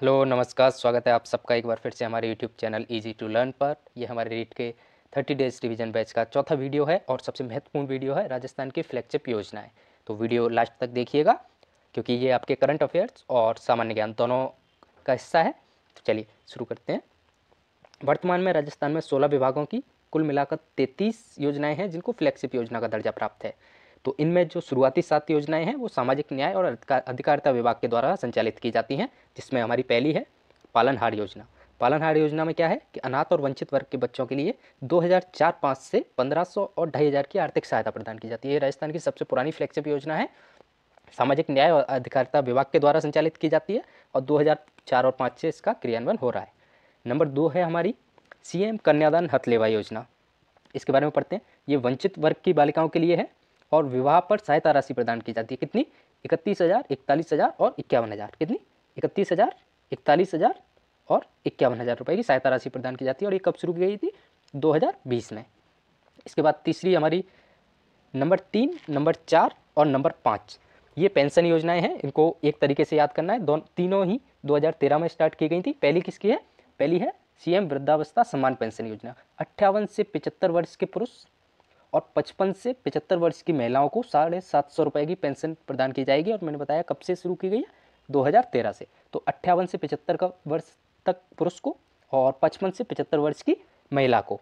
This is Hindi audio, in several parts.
हेलो नमस्कार स्वागत है आप सबका एक बार फिर से हमारे YouTube channel easy to learn पर यह हमारे रीट के 30 डेज रिवीजन बैच का चौथा वीडियो है और सबसे महत्वपूर्ण वीडियो है राजस्थान की फ्लैगशिप योजनाएं तो वीडियो लास्ट तक देखिएगा क्योंकि ये आपके करंट अफेयर्स और सामान्य ज्ञान दोनों का हिस्सा है तो चलिए शुरू करते हैं वर्तमान में राजस्थान में सोलह विभागों की कुल मिलाकर तैंतीस योजनाएँ हैं जिनको फ्लैगशिप योजना का दर्जा प्राप्त है तो इनमें जो शुरुआती सात योजनाएं हैं वो सामाजिक न्याय और अधिकारिता विभाग के द्वारा संचालित की जाती हैं जिसमें हमारी पहली है पालनहार योजना पालनहार योजना में क्या है कि अनाथ और वंचित वर्ग के बच्चों के लिए 2004 हज़ार से 1500 और ढाई हज़ार की आर्थिक सहायता प्रदान की जाती है राजस्थान की सबसे पुरानी फ्लैगशिप योजना है सामाजिक न्याय और अधिकारिता विभाग के द्वारा संचालित की जाती है और दो और पाँच से इसका क्रियान्वयन हो रहा है नंबर दो है हमारी सीएम कन्यादान हथलेवा योजना इसके बारे में पढ़ते हैं ये वंचित वर्ग की बालिकाओं के लिए है और विवाह पर सहायता राशि प्रदान की जाती है कितनी इकतीस हज़ार इकतालीस हज़ार और इक्यावन हज़ार कितनी इकतीस हज़ार इकतालीस हज़ार और इक्यावन हज़ार रुपये की सहायता राशि प्रदान की जाती है और ये कब शुरू की गई थी 2020 में इसके बाद तीसरी हमारी नंबर तीन नंबर चार और नंबर पाँच ये पेंशन योजनाएं हैं इनको एक तरीके से याद करना है दो तीनों ही 2013 में स्टार्ट की गई थी पहली किसकी है पहली है सीएम वृद्धावस्था सम्मान पेंशन योजना अट्ठावन से पिचहत्तर वर्ष के पुरुष और 55 से 75 वर्ष की महिलाओं को साढ़े सात सौ रुपये की पेंशन प्रदान की जाएगी और मैंने बताया कब से शुरू की गई है 2013 से तो अट्ठावन से पचहत्तर का वर्ष तक पुरुष को और पचपन से पचहत्तर वर्ष की महिला को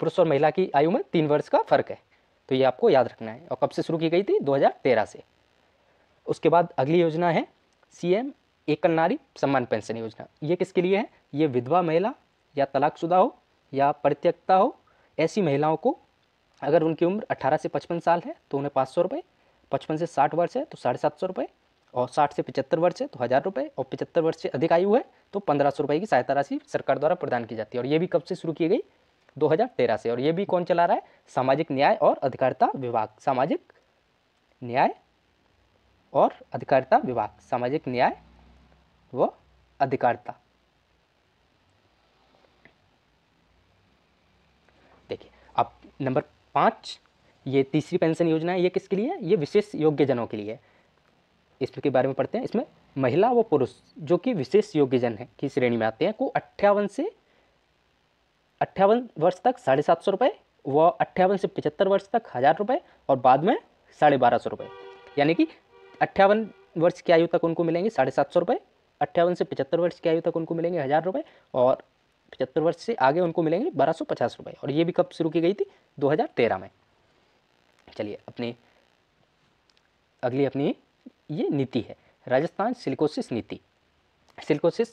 पुरुष और महिला की आयु में तीन वर्ष का फ़र्क है तो ये आपको याद रखना है और कब से शुरू की गई थी दो से उसके बाद अगली योजना है सी एम एकल नारी सम्मान पेंशन योजना ये किसके लिए है ये विधवा महिला या तलाकशुदा हो या परित्यक्ता हो ऐसी महिलाओं को अगर उनकी उम्र 18 से 55 साल है तो उन्हें पाँच सौ रुपये पचपन से साठ वर्ष है तो साढ़े सात सौ रुपये और साठ से पचहत्तर वर्ष है तो हज़ार रुपये और पचहत्तर वर्ष से अधिक आयु है तो पंद्रह सौ रुपये की सहायता राशि सरकार द्वारा प्रदान की जाती है और ये भी कब से शुरू की गई 2013 से और ये भी कौन चला रहा है सामाजिक न्याय और अधिकारिता विभाग सामाजिक न्याय और अधिकारिता विभाग सामाजिक न्याय व अधिकारिता देखिए अब नंबर पाँच ये तीसरी पेंशन योजना है ये किसके लिए ये विशेष योग्यजनों के लिए इसके बारे में पढ़ते हैं इसमें महिला व पुरुष जो कि विशेष योग्यजन है की श्रेणी में आते हैं को अट्ठावन से अट्ठावन वर्ष तक साढ़े सात सौ रुपये व अट्ठावन से पचहत्तर वर्ष तक हज़ार रुपये और बाद में साढ़े बारह सौ रुपये यानी कि अट्ठावन वर्ष की आयु तक उनको मिलेंगे साढ़े सात सौ रुपये अट्ठावन से पचहत्तर वर्ष की आयु तक उनको मिलेंगे हज़ार रुपये और पचहत्तर वर्ष से आगे उनको मिलेंगे बारह सौ पचास रुपये और ये भी कब शुरू की गई थी दो हज़ार तेरह में चलिए अपनी अगली अपनी ये नीति है राजस्थान सिल्कोसिस नीति सिल्कोसिस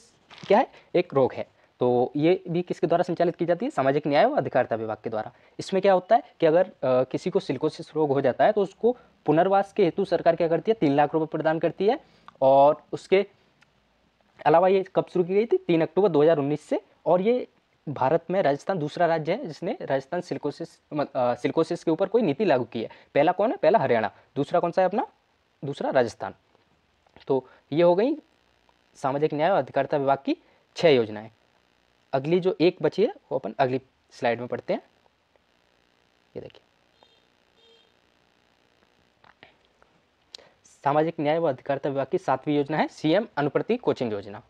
क्या है एक रोग है तो ये भी किसके द्वारा संचालित की जाती है सामाजिक न्याय और अधिकारिता विभाग के द्वारा इसमें क्या होता है कि अगर आ, किसी को सिल्कोसिस रोग हो जाता है तो उसको पुनर्वास के हेतु सरकार क्या करती है तीन लाख रुपए प्रदान करती है और उसके अलावा ये कब शुरू की गई थी तीन अक्टूबर 2019 से और ये भारत में राजस्थान दूसरा राज्य है जिसने राजस्थान सिल्कोसिस सिल्कोसिस के ऊपर कोई नीति लागू की है पहला कौन है पहला हरियाणा दूसरा कौन सा है अपना दूसरा राजस्थान तो ये हो गई सामाजिक न्याय और अधिकारिता विभाग की छः योजनाएं अगली जो एक बची है वो अपन अगली स्लाइड में पढ़ते हैं ये देखिए सामाजिक न्याय व अधिकारिता विभाग की सातवीं योजना है सीएम अनुप्रति कोचिंग योजना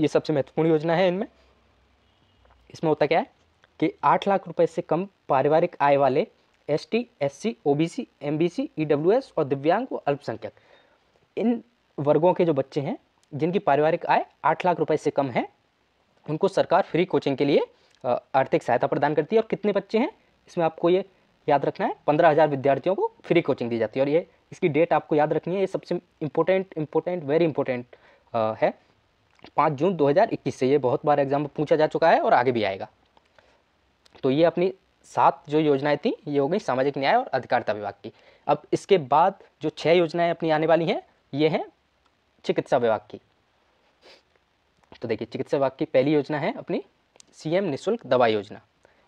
ये सबसे महत्वपूर्ण योजना है इनमें इसमें होता क्या है कि आठ लाख रुपए से कम पारिवारिक आय वाले S T S C O B C M B C E W S और दिव्यांग और अल्पसंख्यक इन वर्गों के जो बच्चे हैं जिनकी पारिवारिक आय आठ लाख रुपए से कम है उनको सरकार फ्री कोचिंग के लिए आर्थिक सहायता प्रदान करती है और कितने बच्चे हैं इसमें आपको ये याद रखना है पंद्रह हज़ार विद्यार्थियों को फ्री कोचिंग दी जाती है और ये इसकी डेट आपको याद रखनी है ये सबसे इम्पोर्टेंट इम्पोर्टेंट वेरी इंपॉर्टेंट है पाँच जून 2021 से ये बहुत बार एग्जाम में पूछा जा चुका है और आगे भी आएगा तो ये अपनी सात जो योजनाएं थी ये हो गई सामाजिक न्याय और अधिकारिता विभाग की अब इसके बाद जो छह योजनाएं अपनी आने वाली हैं ये हैं चिकित्सा विभाग की तो देखिए चिकित्सा विभाग की पहली योजना है अपनी सीएम निशुल्क दवा योजना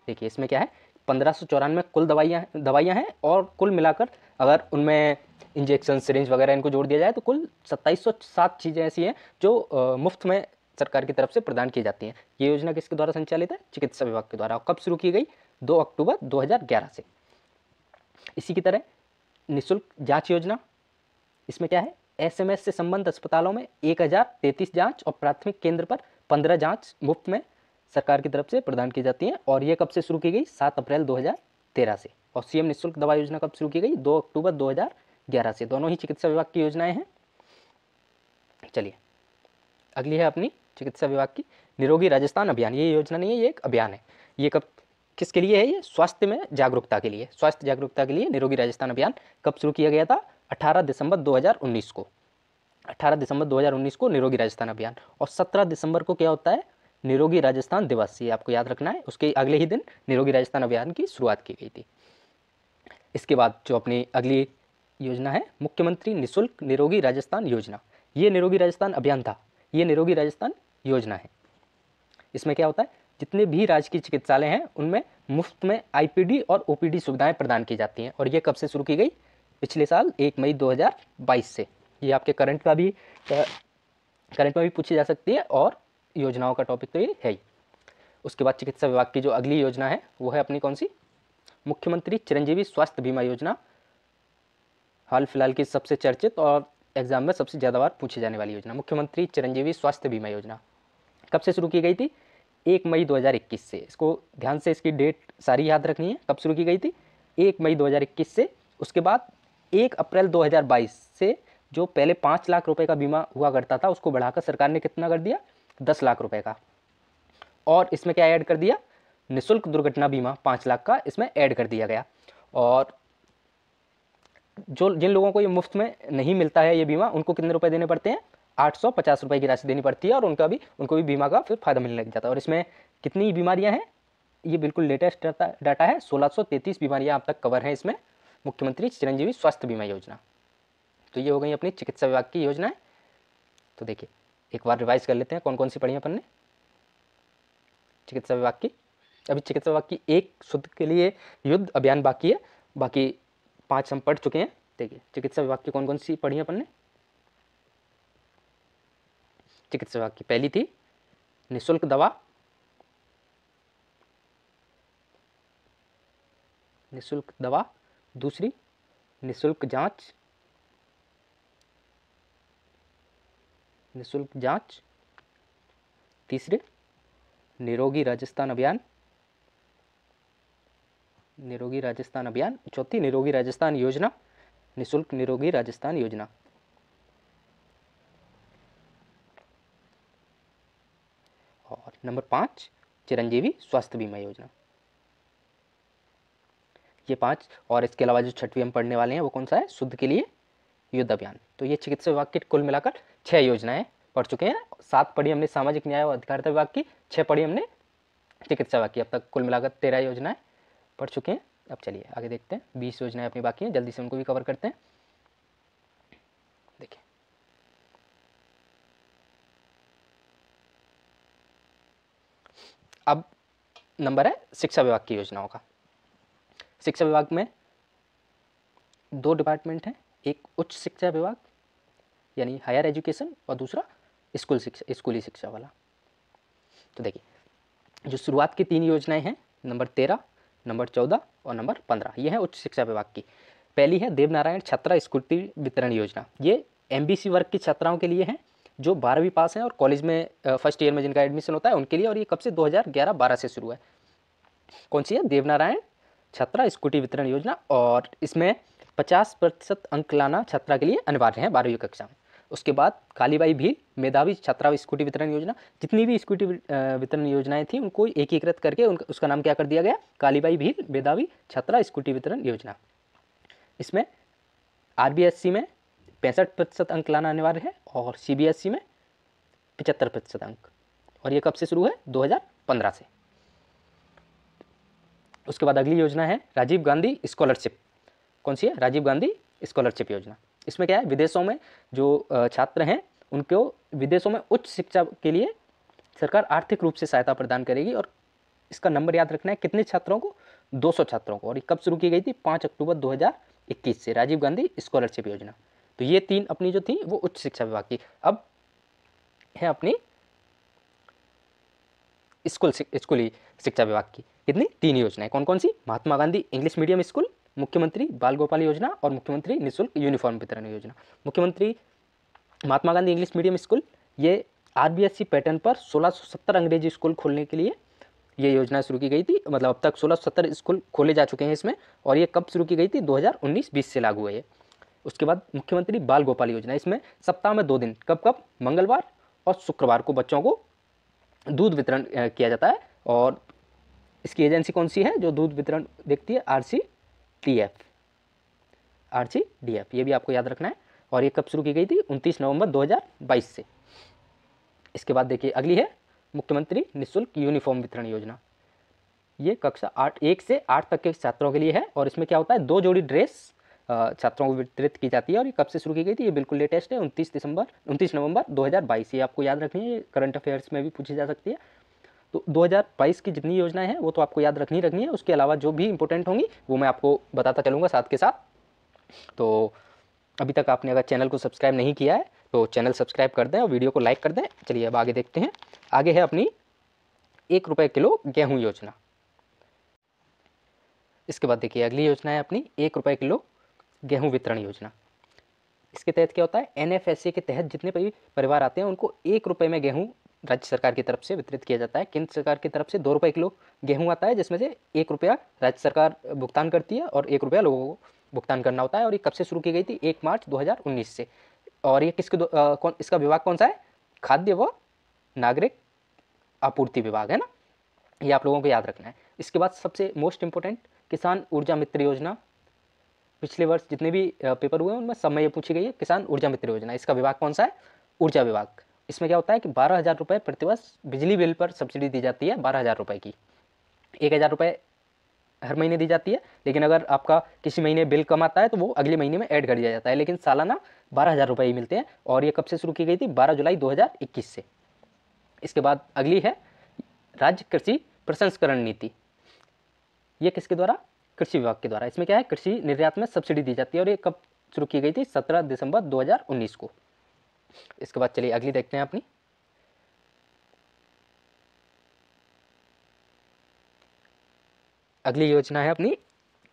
देखिए इसमें क्या है पंद्रह कुल दवाइयाँ दवाइयाँ हैं और कुल मिलाकर अगर उनमें इंजेक्शन सिरिंज वगैरह इनको जोड़ दिया जाए तो कुल सत्ताईस चीज़ें ऐसी हैं जो मुफ्त में सरकार की तरफ से प्रदान की जाती हैं ये योजना किसके द्वारा संचालित है चिकित्सा विभाग के द्वारा कब शुरू की गई दो अक्टूबर 2011 से इसी की तरह निशुल्क जांच योजना इसमें क्या है एसएमएस से संबंध अस्पतालों में एक जांच और प्राथमिक केंद्र पर पंद्रह जांच मुफ्त में सरकार की तरफ से प्रदान की जाती हैं और ये कब से शुरू की गई सात अप्रैल 2013 से और सीएम निःशुल्क दवा योजना कब शुरू की गई दो अक्टूबर 2011 से दोनों ही चिकित्सा विभाग की योजनाएं हैं चलिए अगली है अपनी चिकित्सा विभाग की निरोगी राजस्थान अभियान ये योजना नहीं है ये एक अभियान है ये कब किसके लिए है ये स्वास्थ्य में जागरूकता के लिए स्वास्थ्य जागरूकता के लिए निरोगी राजस्थान अभियान कब शुरू किया गया था 18 दिसंबर 2019 को 18 दिसंबर 2019 को निरोगी राजस्थान अभियान और 17 दिसंबर को क्या होता है निरोगी राजस्थान दिवस ये आपको याद रखना है उसके अगले ही दिन निरोगी राजस्थान अभियान की शुरुआत की गई थी इसके बाद जो अपनी अगली योजना है मुख्यमंत्री निःशुल्क निरोगी राजस्थान योजना ये निरोगी राजस्थान अभियान था ये निरोगी राजस्थान योजना है इसमें क्या होता है जितने भी राजकीय चिकित्सालय हैं उनमें मुफ्त में आईपीडी और ओपीडी सुविधाएं प्रदान की जाती हैं और ये कब से शुरू की गई पिछले साल एक मई 2022 से ये आपके करंट का भी करंट में भी पूछी जा सकती है और योजनाओं का टॉपिक तो ये है ही उसके बाद चिकित्सा विभाग की जो अगली योजना है वो है अपनी कौन सी मुख्यमंत्री चिरंजीवी स्वास्थ्य बीमा योजना हाल फिलहाल की सबसे चर्चित और एग्जाम में सबसे ज़्यादा बार पूछी जाने वाली योजना मुख्यमंत्री चिरंजीवी स्वास्थ्य बीमा योजना कब से शुरू की गई थी एक मई 2021 से इसको ध्यान से इसकी डेट सारी याद रखनी है कब शुरू की गई थी एक मई 2021 से उसके बाद एक अप्रैल 2022 से जो पहले पाँच लाख रुपए का बीमा हुआ करता था उसको बढ़ाकर सरकार ने कितना कर दिया दस लाख रुपए का और इसमें क्या ऐड कर दिया निशुल्क दुर्घटना बीमा पाँच लाख का इसमें ऐड कर दिया गया और जो जिन लोगों को ये मुफ्त में नहीं मिलता है ये बीमा उनको कितने रुपए देने पड़ते हैं आठ सौ पचास रुपए की राशि देनी पड़ती है और उनका भी उनको भी बीमा का फिर फायदा मिलने लग जाता है और इसमें कितनी बीमारियां हैं ये बिल्कुल लेटेस्ट डाटा है सोलह बीमारियां अब तक कवर हैं इसमें मुख्यमंत्री चिरंजीवी स्वास्थ्य बीमा योजना तो ये हो गई अपनी चिकित्सा विभाग की योजनाएं तो देखिए एक बार रिवाइज कर लेते हैं कौन कौन सी पढ़ी अपन ने चिकित्सा विभाग की अभी चिकित्सा विभाग की एक शुद्ध के लिए युद्ध अभियान बाकी है बाकी पांच हम पढ़ चुके हैं देखिए चिकित्सा विभाग की कौन कौन सी पढ़ी अपन ने चिकित्सा विभाग की पहली थी निःशुल्क दवा निःशुल्क दवा दूसरी निःशुल्क जांच निशुल्क जांच तीसरे निरोगी राजस्थान अभियान निरोगी राजस्थान अभियान चौथी निरोगी राजस्थान योजना निशुल्क निरोगी राजस्थान योजना और नंबर पाँच चिरंजीवी स्वास्थ्य बीमा योजना ये पांच और इसके अलावा जो छठवीं हम पढ़ने वाले हैं वो कौन सा है शुद्ध के लिए युद्ध अभियान तो ये चिकित्सा विभाग के कुल मिलाकर छः योजनाएँ पढ़ चुके हैं सात पढ़ी हमने सामाजिक न्याय और अधिकारिता विभाग की छः पढ़ी हमने चिकित्सा विभाग की अब तक कुल मिलाकर तेरह योजनाएँ पढ़ चुके हैं अब चलिए आगे देखते हैं बीस योजनाएँ अपनी बाकी हैं जल्दी से उनको भी कवर करते हैं देखिए अब नंबर है शिक्षा विभाग की योजनाओं का शिक्षा विभाग में दो डिपार्टमेंट हैं एक उच्च शिक्षा विभाग यानी हायर एजुकेशन और दूसरा स्कूल शिक्षा स्कूली शिक्षा वाला तो देखिए जो शुरुआत की तीन योजनाएं हैं नंबर तेरह नंबर चौदह और नंबर पंद्रह ये है उच्च शिक्षा विभाग की पहली है देवनारायण छात्रा स्कूति वितरण योजना ये एम वर्ग की छात्राओं के लिए है जो बारहवीं पास हैं और कॉलेज में फर्स्ट ईयर में जिनका एडमिशन होता है उनके लिए और ये कब से 2011-12 से शुरू है कौन सी है देवनारायण छात्रा स्कूटी वितरण योजना और इसमें 50 प्रतिशत अंक लाना छात्रा के लिए अनिवार्य है बारहवीं कक्षा में उसके बाद कालीबाई भील मेधावी छात्रा स्कूटी वितरण योजना जितनी भी स्कूटी वितरण योजनाएं थी उनको एकीकृत करके उनका उसका नाम क्या कर दिया गया कालीबाई भील मेधावी छात्रा स्कूटी वितरण योजना इसमें आर में पैंसठ प्रतिशत अंक लाना अनिवार्य है और सी में पचहत्तर प्रतिशत अंक और ये कब से शुरू है 2015 से उसके बाद अगली योजना है राजीव गांधी स्कॉलरशिप कौन सी है राजीव गांधी स्कॉलरशिप योजना इसमें क्या है विदेशों में जो छात्र हैं उनको विदेशों में उच्च शिक्षा के लिए सरकार आर्थिक रूप से सहायता प्रदान करेगी और इसका नंबर याद रखना है कितने छात्रों को 200 छात्रों को और ये कब शुरू की गई थी 5 अक्टूबर 2021 से राजीव गांधी स्कॉलरशिप योजना तो ये तीन अपनी जो थी वो उच्च शिक्षा विभाग की अब है अपनी स्कूल स्कूली शिक्षा विभाग की कितनी तीन योजनाएं कौन कौन सी Mahatma Gandhi English medium school मुख्यमंत्री बाल गोपाल योजना और मुख्यमंत्री निःशुल्क यूनिफॉर्म वितरण योजना मुख्यमंत्री Mahatma Gandhi English medium school ये आर पैटर्न पर सोलह अंग्रेजी स्कूल खोलने के लिए ये योजना शुरू की गई थी मतलब अब तक सोलह स्कूल खोले जा चुके हैं इसमें और ये कब शुरू की गई थी 2019 हज़ार से लागू है ये उसके बाद मुख्यमंत्री बाल गोपाल योजना इसमें सप्ताह में दो दिन कब कब मंगलवार और शुक्रवार को बच्चों को दूध वितरण किया जाता है और इसकी एजेंसी कौन सी है जो दूध वितरण देखती है RC D F R C D F ये भी आपको याद रखना है और ये कब शुरू की गई थी 29 नवंबर 2022 से इसके बाद देखिए अगली है मुख्यमंत्री निःशुल्क यूनिफॉर्म वितरण योजना ये कक्षा आठ एक से आठ तक के छात्रों के लिए है और इसमें क्या होता है दो जोड़ी ड्रेस छात्रों को वितरित की जाती है और ये कब से शुरू की गई थी ये बिल्कुल लेटेस्ट है 29 दिसंबर 29 नवंबर 2022 ये आपको याद रखनी है करंट अफेयर्स में भी पूछी जा सकती है तो 2022 की जितनी योजनाएं हैं वो तो आपको याद रखनी रखनी है उसके अलावा जो भी इंपॉर्टेंट होंगी वो मैं आपको बताता चलूँगा साथ के साथ तो अभी तक आपने अगर चैनल को सब्सक्राइब नहीं किया है तो चैनल सब्सक्राइब कर दें और वीडियो को लाइक कर दें चलिए अब आगे देखते हैं आगे है अपनी एक रुपये किलो गेहूँ योजना इसके बाद देखिए अगली योजना है अपनी एक रुपये किलो गेहूँ वितरण योजना इसके तहत क्या होता है एन के तहत जितने भी परिवार आते हैं उनको एक रुपये में गेहूँ राज्य सरकार की तरफ से वितरित किया जाता है केंद्र सरकार की तरफ से दो रुपये किलो गेहूँ आता है जिसमें से एक रुपया राज्य सरकार भुगतान करती है और एक रुपया लोगों को भुगतान करना होता है और ये कब से शुरू की गई थी एक मार्च दो से और ये किसके कौन इसका विभाग कौन सा है खाद्य व नागरिक आपूर्ति विभाग है ना ये आप लोगों को याद रखना है इसके बाद सबसे मोस्ट इम्पोर्टेंट किसान ऊर्जा मित्र योजना पिछले वर्ष जितने भी पेपर हुए हैं उनमें सब में ये पूछी गई है किसान ऊर्जा मित्र योजना इसका विभाग कौन सा है ऊर्जा विभाग इसमें क्या होता है कि बारह हज़ार रुपये प्रतिवर्ष बिजली बिल पर सब्सिडी दी जाती है बारह हज़ार रुपये की एक हज़ार रुपये हर महीने दी जाती है लेकिन अगर आपका किसी महीने बिल कम आता है तो वो अगले महीने में ऐड कर दिया जाता है लेकिन सालाना बारह हज़ार रुपये ही मिलते हैं और ये कब से शुरू की गई थी बारह जुलाई दो हज़ार इक्कीस से इसके बाद अगली है राज्य कृषि प्रसंस्करण नीति ये किसके द्वारा कृषि विभाग के द्वारा इसमें क्या है कृषि निर्यात में सब्सिडी दी जाती है और ये कब शुरू की गई थी सत्रह दिसंबर उन्नीस को इसके बाद चलिए अगली देखते हैं अपनी अगली योजना है अपनी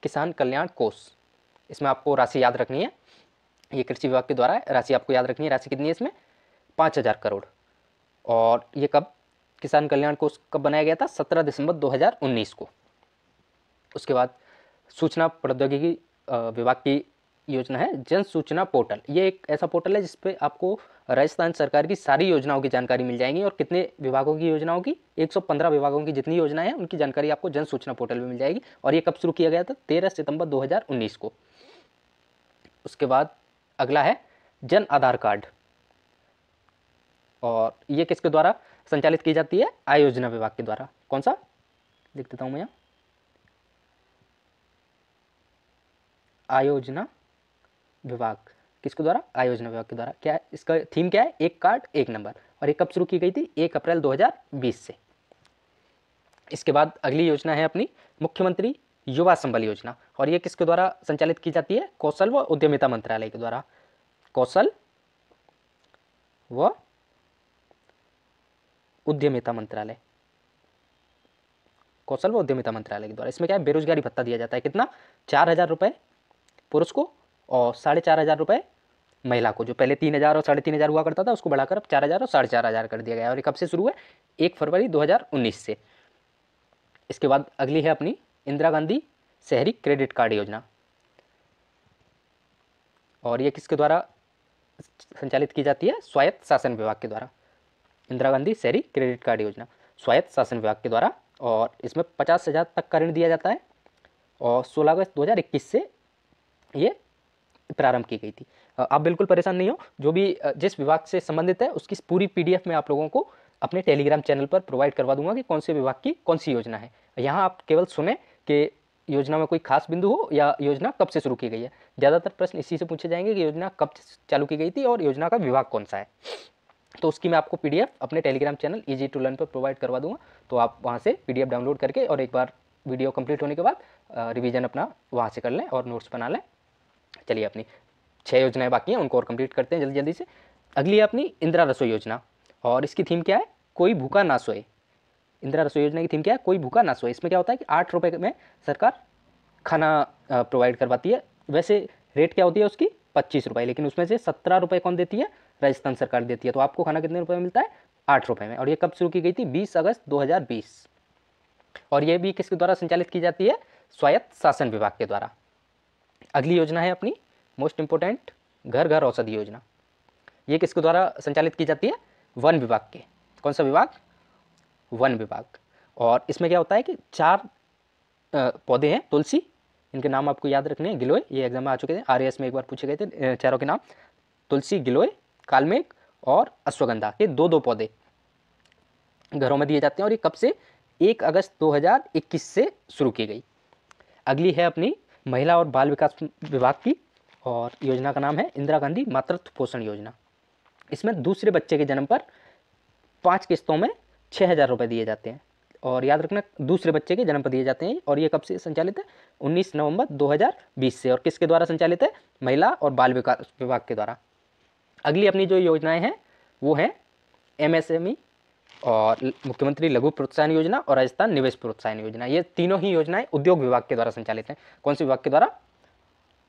किसान कल्याण कोष इसमें आपको राशि याद रखनी है ये कृषि विभाग के द्वारा राशि आपको याद रखनी है राशि कितनी है इसमें पाँच हज़ार करोड़ और ये कब किसान कल्याण कोष कब बनाया गया था सत्रह दिसंबर 2019 को उसके बाद सूचना प्रौद्योगिकी विभाग की योजना है जन सूचना पोर्टल ये एक ऐसा पोर्टल है जिसपे आपको राजस्थान सरकार की सारी योजनाओं की जानकारी मिल जाएगी और कितने विभागों की योजनाओं की 115 विभागों की जितनी योजनाएं हैं उनकी जानकारी आपको जन सूचना पोर्टल में मिल जाएगी और ये कब शुरू किया गया था तेरह सितंबर 2019 को उसके बाद अगला है जन आधार कार्ड और ये किसके द्वारा संचालित की जाती है आय योजना विभाग के द्वारा कौन सा देख देता हूँ मैं आयोजना विभाग किसके द्वारा आयोजना विभाग के द्वारा क्या है इसका थीम क्या है एक कार्ड एक नंबर और ये कब शुरू की गई थी एक अप्रैल 2020 से इसके बाद अगली योजना है अपनी मुख्यमंत्री युवा संबल योजना और ये किसके द्वारा संचालित की जाती है कौशल व उद्यमिता मंत्रालय के द्वारा कौशल व उद्यमिता मंत्रालय कौशल व उद्यमिता मंत्रालय के द्वारा इसमें क्या है बेरोजगारी भत्ता दिया जाता है कितना चार हजार रुपये पुरुष को और साढ़े चार हज़ार रुपये महिला को जो पहले तीन हज़ार और साढ़े तीन हज़ार हुआ करता था उसको बढ़ाकर अब चार हज़ार और साढ़े चार हज़ार कर दिया गया और ये कब से शुरू है एक फरवरी दो हज़ार उन्नीस से इसके बाद अगली है अपनी इंदिरा गांधी शहरी क्रेडिट कार्ड योजना और ये किसके द्वारा संचालित की जाती है स्वायत्त शासन विभाग के द्वारा इंदिरा गांधी शहरी क्रेडिट कार्ड योजना स्वायत्त शासन विभाग के द्वारा और इसमें पचास हज़ार तक का ऋण दिया जाता है और सोलह अगस्त 2021 से ये प्रारंभ की गई थी आप बिल्कुल परेशान नहीं हो जो भी जिस विभाग से संबंधित है उसकी पूरी पीडीएफ मैं आप लोगों को अपने टेलीग्राम चैनल पर प्रोवाइड करवा दूंगा कि कौन से विभाग की कौन सी योजना है यहाँ आप केवल सुने कि योजना में कोई खास बिंदु हो या योजना कब से शुरू की गई है ज़्यादातर प्रश्न इसी से पूछे जाएंगे कि योजना कब चालू की गई थी और योजना का विभाग कौन सा है तो उसकी मैं आपको पीडीएफ अपने Telegram channel easy to learn पर प्रोवाइड करवा दूंगा तो आप वहाँ से पीडीएफ डाउनलोड करके और एक बार वीडियो कंप्लीट होने के बाद रिवीजन अपना वहाँ से कर लें और नोट्स बना लें चलिए अपनी छः योजनाएं बाकी हैं उनको और कंप्लीट करते हैं जल्दी जल्दी से अगली है अपनी इंदिरा रसोई योजना और इसकी थीम क्या है कोई भूखा ना सोए इंदिरा रसोई योजना की थीम क्या है कोई भूखा ना सोए इसमें क्या होता है कि आठ रुपये में सरकार खाना प्रोवाइड करवाती है वैसे रेट क्या होती है उसकी पच्चीस रुपये लेकिन उसमें से सत्रह रुपये कौन देती है राजस्थान सरकार देती है तो आपको खाना कितने रुपये में मिलता है आठ रुपये में और ये कब शुरू की गई थी बीस अगस्त दो हज़ार बीस और ये भी किसके द्वारा संचालित की जाती है स्वायत्त शासन विभाग के द्वारा अगली योजना है अपनी मोस्ट इम्पोर्टेंट घर घर औषधि योजना ये किसके द्वारा संचालित की जाती है वन विभाग के कौन सा विभाग वन विभाग और इसमें क्या होता है कि चार पौधे हैं तुलसी इनके नाम आपको याद रखने हैं गिलोय ये एग्जाम में आ चुके थे आर में एक बार पूछे गए थे चारों के नाम तुलसी गिलोय कालमेघ और अश्वगंधा ये दो दो पौधे घरों में दिए जाते हैं और ये कब से एक अगस्त 2021 से शुरू की गई अगली है अपनी महिला और बाल विकास विभाग की और योजना का नाम है इंदिरा गांधी मातृत्व पोषण योजना इसमें दूसरे बच्चे के जन्म पर पाँच किस्तों में छः हज़ार रुपये दिए जाते हैं और याद रखना दूसरे बच्चे के जन्म पर दिए जाते हैं और ये कब से संचालित है 19 नवंबर 2020 से और किसके द्वारा संचालित है महिला और बाल विकास विभाग के द्वारा अगली अपनी जो योजनाएं हैं वो हैं एमएसएमई और मुख्यमंत्री लघु प्रोत्साहन योजना और राजस्थान निवेश प्रोत्साहन योजना ये तीनों ही योजनाएं उद्योग विभाग के द्वारा संचालित हैं कौन से विभाग के द्वारा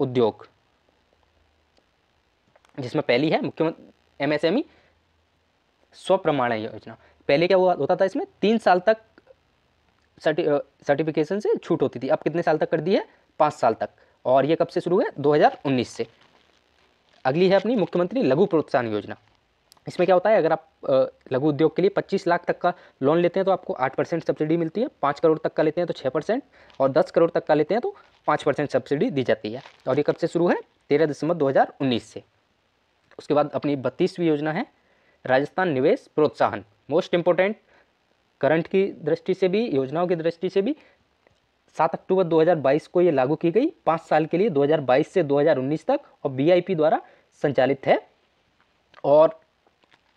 उद्योग जिसमें पहली है मुख्यमंत्री एमएसएमई स्वप्रमाण योजना पहले क्या हुआ होता था इसमें तीन साल तक सर्टि सर्टिफिकेशन से छूट होती थी अब कितने साल तक कर दी है पाँच साल तक और ये कब से शुरू दो है 2019 से अगली है अपनी मुख्यमंत्री लघु प्रोत्साहन योजना इसमें क्या होता है अगर आप लघु उद्योग के लिए 25 लाख तक का लोन लेते हैं तो आपको 8 परसेंट सब्सिडी मिलती है 5 करोड़ तक का लेते हैं तो 6 परसेंट और 10 करोड़ तक का लेते हैं तो 5 परसेंट सब्सिडी दी जाती है और ये कब से शुरू है 13 दिसंबर 2019 से उसके बाद अपनी बत्तीसवीं योजना है राजस्थान निवेश प्रोत्साहन मोस्ट इम्पोर्टेंट करंट की दृष्टि से भी योजनाओं की दृष्टि से भी सात अक्टूबर दो को ये लागू की गई पाँच साल के लिए दो से दो तक और बी द्वारा संचालित है और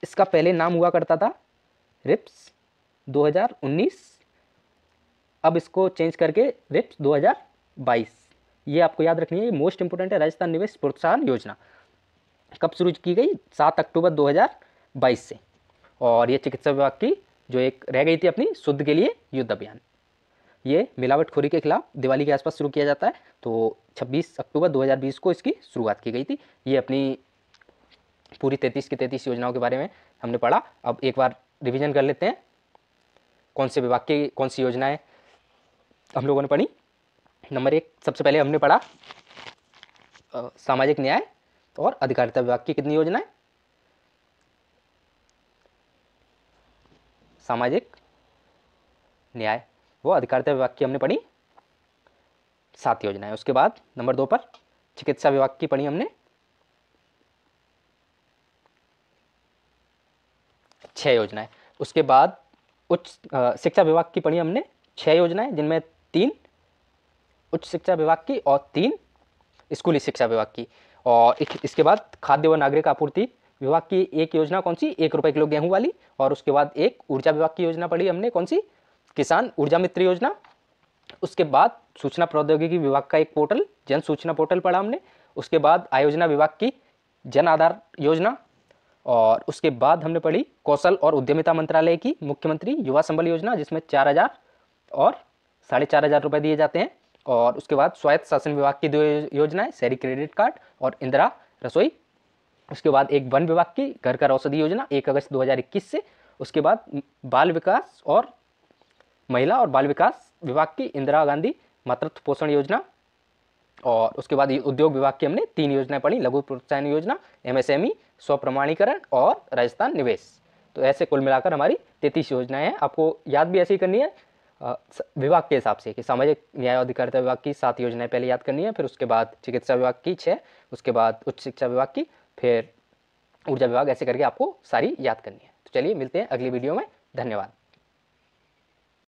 इसका पहले नाम हुआ करता था रिप्स 2019 अब इसको चेंज करके रिप्स 2022 ये आपको याद रखनी है मोस्ट इंपोर्टेंट है राजस्थान निवेश प्रोत्साहन योजना कब शुरू की गई 7 अक्टूबर 2022 से और ये चिकित्सा विभाग की जो एक रह गई थी अपनी शुद्ध के लिए युद्ध अभियान ये मिलावटखोरी के खिलाफ दिवाली के आसपास शुरू किया जाता है तो 26 अक्टूबर 2020 को इसकी शुरुआत की गई थी ये अपनी पूरी तैतीस की तैतीस योजनाओं के बारे में हमने पढ़ा अब एक बार रिविजन कर लेते हैं कौन से विभाग की कौन सी योजनाएं हम लोगों ने पढ़ी नंबर एक सबसे पहले हमने पढ़ा आ, सामाजिक न्याय और अधिकारिता विभाग की कितनी योजनाएं सामाजिक न्याय वो अधिकारिता विभाग की हमने पढ़ी सात योजनाएं उसके बाद नंबर दो पर चिकित्सा विभाग की पढ़ी हमने छः योजनाएं उसके बाद उच्च शिक्षा विभाग की पढ़ी हमने छः योजनाएं जिनमें तीन उच्च शिक्षा विभाग की और तीन स्कूली शिक्षा विभाग की और इस, इसके बाद खाद्य व नागरिक आपूर्ति विभाग की एक योजना कौन सी एक रुपये किलो गेहूं वाली और उसके बाद एक ऊर्जा विभाग की योजना पढ़ी हमने कौन सी किसान ऊर्जा मित्र योजना उसके बाद सूचना प्रौद्योगिकी विभाग का एक पोर्टल जन सूचना पोर्टल पढ़ा हमने उसके बाद आयोजना विभाग की जन आधार योजना और उसके बाद हमने पढ़ी कौशल और उद्यमिता मंत्रालय की मुख्यमंत्री युवा संबल योजना जिसमें चार हज़ार और साढ़े चार हज़ार रुपये दिए जाते हैं और उसके बाद स्वायत्त शासन विभाग की दो योजनाएं शहरी क्रेडिट कार्ड और इंदिरा रसोई उसके बाद एक वन विभाग की घर घर औषधि योजना एक अगस्त दो से उसके बाद बाल विकास और महिला और बाल विकास विभाग की इंदिरा गांधी मातृत्व पोषण योजना और उसके बाद उद्योग विभाग की हमने तीन योजनाएं पढ़ी लघु प्रोत्साहन योजना एमएसएमई स्वप्रमाणीकरण और राजस्थान निवेश तो ऐसे कुल मिलाकर हमारी तैतीस योजनाएं हैं आपको याद भी ऐसी करनी है विभाग के हिसाब से कि सामाजिक न्याय और अधिकारिता विभाग की सात योजनाएं पहले याद करनी है फिर उसके बाद चिकित्सा विभाग की छः उसके बाद उच्च शिक्षा विभाग की फिर ऊर्जा विभाग ऐसे करके आपको सारी याद करनी है तो चलिए मिलते हैं अगली वीडियो में धन्यवाद